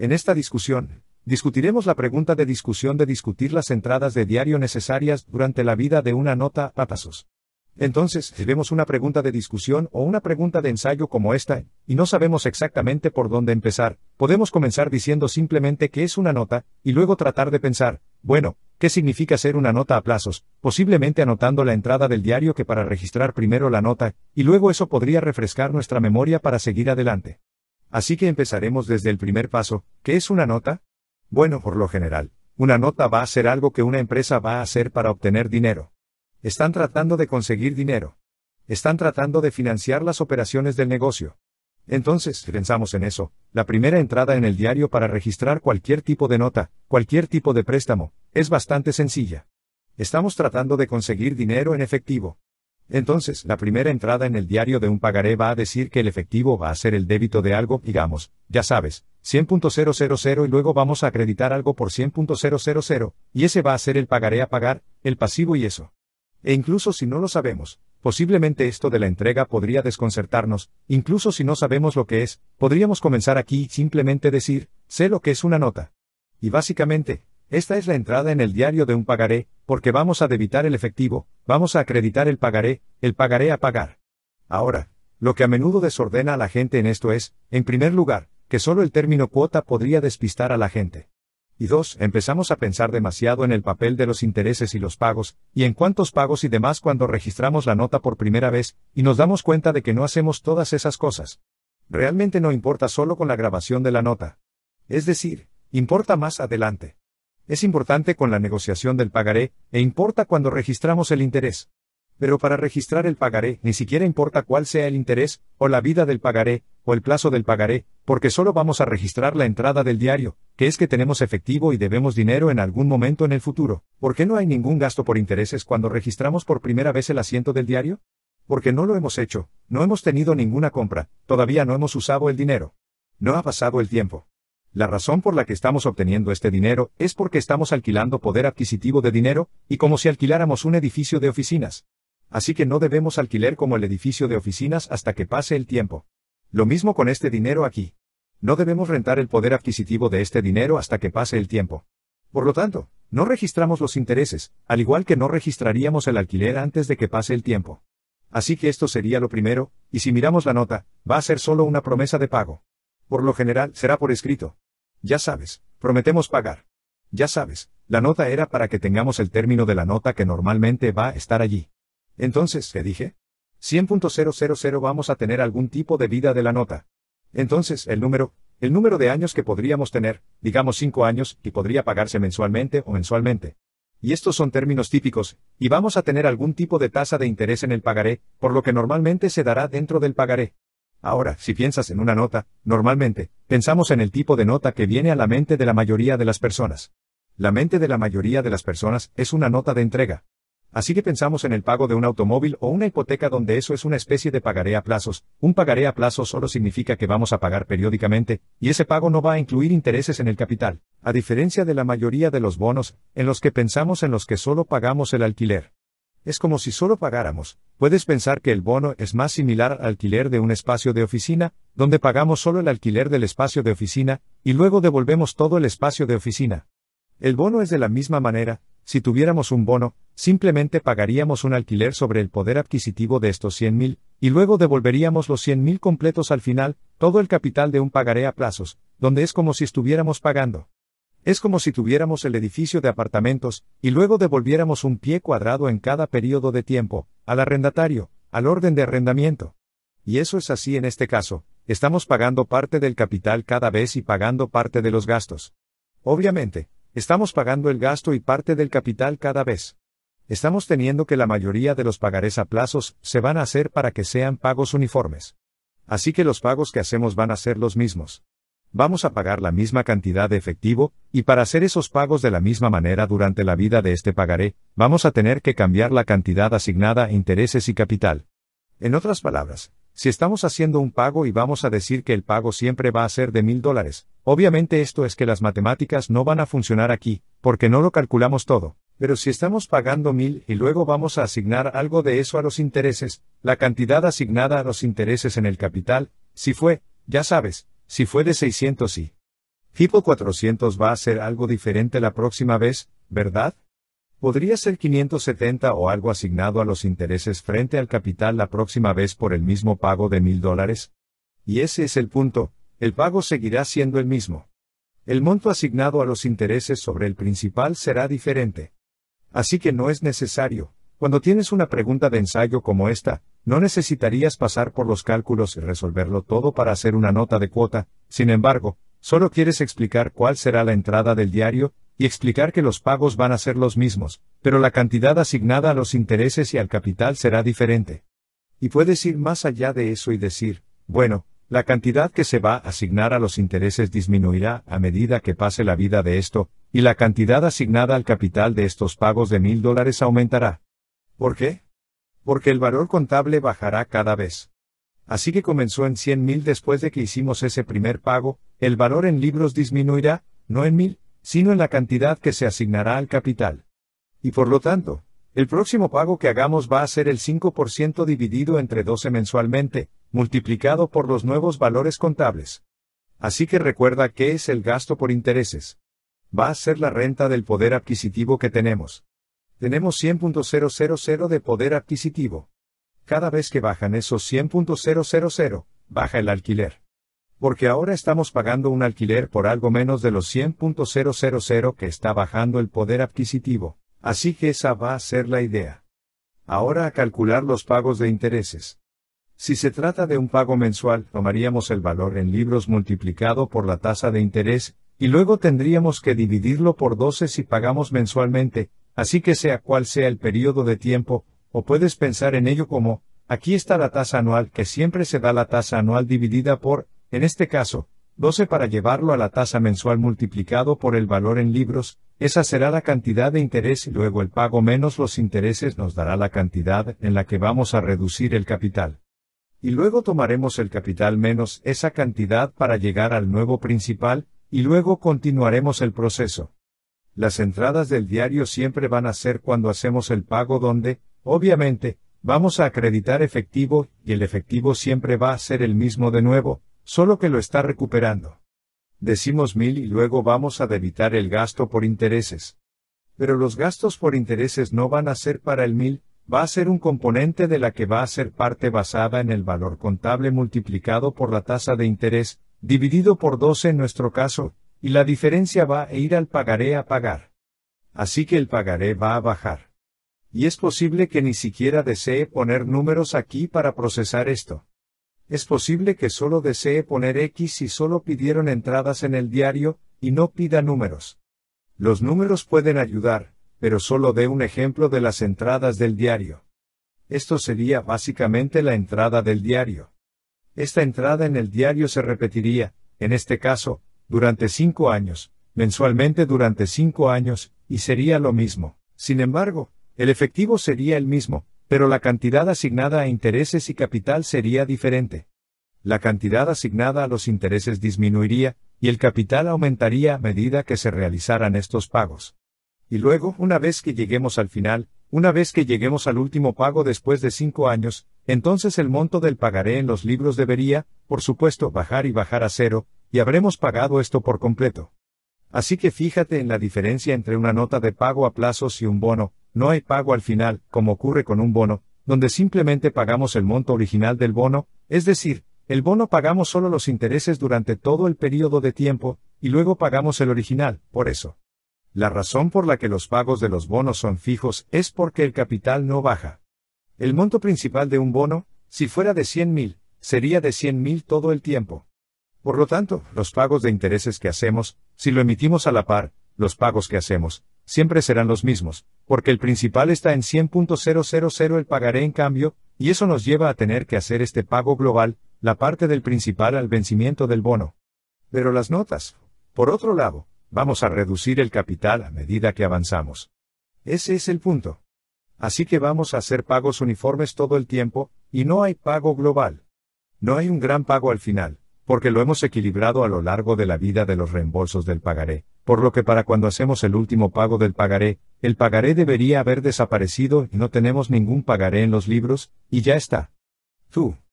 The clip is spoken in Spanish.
En esta discusión, discutiremos la pregunta de discusión de discutir las entradas de diario necesarias durante la vida de una nota a pasos. Entonces, si vemos una pregunta de discusión o una pregunta de ensayo como esta, y no sabemos exactamente por dónde empezar, podemos comenzar diciendo simplemente que es una nota, y luego tratar de pensar, bueno, ¿qué significa ser una nota a plazos? Posiblemente anotando la entrada del diario que para registrar primero la nota, y luego eso podría refrescar nuestra memoria para seguir adelante. Así que empezaremos desde el primer paso, ¿qué es una nota? Bueno, por lo general, una nota va a ser algo que una empresa va a hacer para obtener dinero. Están tratando de conseguir dinero. Están tratando de financiar las operaciones del negocio. Entonces, pensamos en eso, la primera entrada en el diario para registrar cualquier tipo de nota, cualquier tipo de préstamo, es bastante sencilla. Estamos tratando de conseguir dinero en efectivo. Entonces, la primera entrada en el diario de un pagaré va a decir que el efectivo va a ser el débito de algo, digamos, ya sabes, 100.000 y luego vamos a acreditar algo por 100.000, y ese va a ser el pagaré a pagar, el pasivo y eso. E incluso si no lo sabemos, posiblemente esto de la entrega podría desconcertarnos, incluso si no sabemos lo que es, podríamos comenzar aquí y simplemente decir, sé lo que es una nota. Y básicamente, esta es la entrada en el diario de un pagaré, porque vamos a debitar el efectivo, vamos a acreditar el pagaré, el pagaré a pagar. Ahora, lo que a menudo desordena a la gente en esto es, en primer lugar, que solo el término cuota podría despistar a la gente. Y dos, empezamos a pensar demasiado en el papel de los intereses y los pagos, y en cuántos pagos y demás cuando registramos la nota por primera vez, y nos damos cuenta de que no hacemos todas esas cosas. Realmente no importa solo con la grabación de la nota. Es decir, importa más adelante es importante con la negociación del pagaré, e importa cuando registramos el interés. Pero para registrar el pagaré, ni siquiera importa cuál sea el interés, o la vida del pagaré, o el plazo del pagaré, porque solo vamos a registrar la entrada del diario, que es que tenemos efectivo y debemos dinero en algún momento en el futuro. ¿Por qué no hay ningún gasto por intereses cuando registramos por primera vez el asiento del diario? Porque no lo hemos hecho, no hemos tenido ninguna compra, todavía no hemos usado el dinero. No ha pasado el tiempo. La razón por la que estamos obteniendo este dinero es porque estamos alquilando poder adquisitivo de dinero, y como si alquiláramos un edificio de oficinas. Así que no debemos alquiler como el edificio de oficinas hasta que pase el tiempo. Lo mismo con este dinero aquí. No debemos rentar el poder adquisitivo de este dinero hasta que pase el tiempo. Por lo tanto, no registramos los intereses, al igual que no registraríamos el alquiler antes de que pase el tiempo. Así que esto sería lo primero, y si miramos la nota, va a ser solo una promesa de pago. Por lo general, será por escrito. Ya sabes, prometemos pagar. Ya sabes, la nota era para que tengamos el término de la nota que normalmente va a estar allí. Entonces, ¿qué dije? 100.000 vamos a tener algún tipo de vida de la nota. Entonces, el número, el número de años que podríamos tener, digamos 5 años, y podría pagarse mensualmente o mensualmente. Y estos son términos típicos, y vamos a tener algún tipo de tasa de interés en el pagaré, por lo que normalmente se dará dentro del pagaré. Ahora, si piensas en una nota, normalmente, pensamos en el tipo de nota que viene a la mente de la mayoría de las personas. La mente de la mayoría de las personas es una nota de entrega. Así que pensamos en el pago de un automóvil o una hipoteca donde eso es una especie de pagaré a plazos. Un pagaré a plazos solo significa que vamos a pagar periódicamente, y ese pago no va a incluir intereses en el capital, a diferencia de la mayoría de los bonos, en los que pensamos en los que solo pagamos el alquiler. Es como si solo pagáramos. Puedes pensar que el bono es más similar al alquiler de un espacio de oficina, donde pagamos solo el alquiler del espacio de oficina, y luego devolvemos todo el espacio de oficina. El bono es de la misma manera, si tuviéramos un bono, simplemente pagaríamos un alquiler sobre el poder adquisitivo de estos 100.000, y luego devolveríamos los 100.000 completos al final, todo el capital de un pagaré a plazos, donde es como si estuviéramos pagando. Es como si tuviéramos el edificio de apartamentos, y luego devolviéramos un pie cuadrado en cada periodo de tiempo, al arrendatario, al orden de arrendamiento. Y eso es así en este caso, estamos pagando parte del capital cada vez y pagando parte de los gastos. Obviamente, estamos pagando el gasto y parte del capital cada vez. Estamos teniendo que la mayoría de los pagarés a plazos se van a hacer para que sean pagos uniformes. Así que los pagos que hacemos van a ser los mismos vamos a pagar la misma cantidad de efectivo, y para hacer esos pagos de la misma manera durante la vida de este pagaré, vamos a tener que cambiar la cantidad asignada a intereses y capital. En otras palabras, si estamos haciendo un pago y vamos a decir que el pago siempre va a ser de mil dólares, obviamente esto es que las matemáticas no van a funcionar aquí, porque no lo calculamos todo. Pero si estamos pagando mil y luego vamos a asignar algo de eso a los intereses, la cantidad asignada a los intereses en el capital, si fue, ya sabes, si fue de 600 y tipo 400 va a ser algo diferente la próxima vez, ¿verdad? Podría ser 570 o algo asignado a los intereses frente al capital la próxima vez por el mismo pago de 1000 dólares. Y ese es el punto, el pago seguirá siendo el mismo. El monto asignado a los intereses sobre el principal será diferente. Así que no es necesario, cuando tienes una pregunta de ensayo como esta, no necesitarías pasar por los cálculos y resolverlo todo para hacer una nota de cuota, sin embargo, solo quieres explicar cuál será la entrada del diario, y explicar que los pagos van a ser los mismos, pero la cantidad asignada a los intereses y al capital será diferente. Y puedes ir más allá de eso y decir, bueno, la cantidad que se va a asignar a los intereses disminuirá a medida que pase la vida de esto, y la cantidad asignada al capital de estos pagos de mil dólares aumentará. ¿Por qué? Porque el valor contable bajará cada vez. Así que comenzó en 100.000 después de que hicimos ese primer pago, el valor en libros disminuirá, no en 1.000, sino en la cantidad que se asignará al capital. Y por lo tanto, el próximo pago que hagamos va a ser el 5% dividido entre 12 mensualmente, multiplicado por los nuevos valores contables. Así que recuerda qué es el gasto por intereses. Va a ser la renta del poder adquisitivo que tenemos. Tenemos 100.000 de poder adquisitivo. Cada vez que bajan esos 100.000, baja el alquiler. Porque ahora estamos pagando un alquiler por algo menos de los 100.000 que está bajando el poder adquisitivo. Así que esa va a ser la idea. Ahora a calcular los pagos de intereses. Si se trata de un pago mensual, tomaríamos el valor en libros multiplicado por la tasa de interés, y luego tendríamos que dividirlo por 12 si pagamos mensualmente, Así que sea cual sea el periodo de tiempo, o puedes pensar en ello como, aquí está la tasa anual que siempre se da la tasa anual dividida por, en este caso, 12 para llevarlo a la tasa mensual multiplicado por el valor en libros, esa será la cantidad de interés y luego el pago menos los intereses nos dará la cantidad en la que vamos a reducir el capital. Y luego tomaremos el capital menos esa cantidad para llegar al nuevo principal, y luego continuaremos el proceso las entradas del diario siempre van a ser cuando hacemos el pago donde, obviamente, vamos a acreditar efectivo, y el efectivo siempre va a ser el mismo de nuevo, solo que lo está recuperando. Decimos mil y luego vamos a debitar el gasto por intereses. Pero los gastos por intereses no van a ser para el mil, va a ser un componente de la que va a ser parte basada en el valor contable multiplicado por la tasa de interés, dividido por 12 en nuestro caso, y la diferencia va a e ir al pagaré a pagar. Así que el pagaré va a bajar. Y es posible que ni siquiera desee poner números aquí para procesar esto. Es posible que solo desee poner X si solo pidieron entradas en el diario, y no pida números. Los números pueden ayudar, pero solo dé un ejemplo de las entradas del diario. Esto sería básicamente la entrada del diario. Esta entrada en el diario se repetiría, en este caso, durante cinco años, mensualmente durante cinco años, y sería lo mismo. Sin embargo, el efectivo sería el mismo, pero la cantidad asignada a intereses y capital sería diferente. La cantidad asignada a los intereses disminuiría, y el capital aumentaría a medida que se realizaran estos pagos. Y luego, una vez que lleguemos al final, una vez que lleguemos al último pago después de cinco años, entonces el monto del pagaré en los libros debería, por supuesto, bajar y bajar a cero, y habremos pagado esto por completo. Así que fíjate en la diferencia entre una nota de pago a plazos y un bono, no hay pago al final, como ocurre con un bono, donde simplemente pagamos el monto original del bono, es decir, el bono pagamos solo los intereses durante todo el periodo de tiempo, y luego pagamos el original, por eso. La razón por la que los pagos de los bonos son fijos es porque el capital no baja. El monto principal de un bono, si fuera de 100.000, sería de 100.000 todo el tiempo. Por lo tanto, los pagos de intereses que hacemos, si lo emitimos a la par, los pagos que hacemos, siempre serán los mismos, porque el principal está en 100.000 el pagaré en cambio, y eso nos lleva a tener que hacer este pago global, la parte del principal al vencimiento del bono. Pero las notas, por otro lado, vamos a reducir el capital a medida que avanzamos. Ese es el punto. Así que vamos a hacer pagos uniformes todo el tiempo, y no hay pago global. No hay un gran pago al final, porque lo hemos equilibrado a lo largo de la vida de los reembolsos del pagaré, por lo que para cuando hacemos el último pago del pagaré, el pagaré debería haber desaparecido y no tenemos ningún pagaré en los libros, y ya está. Tú.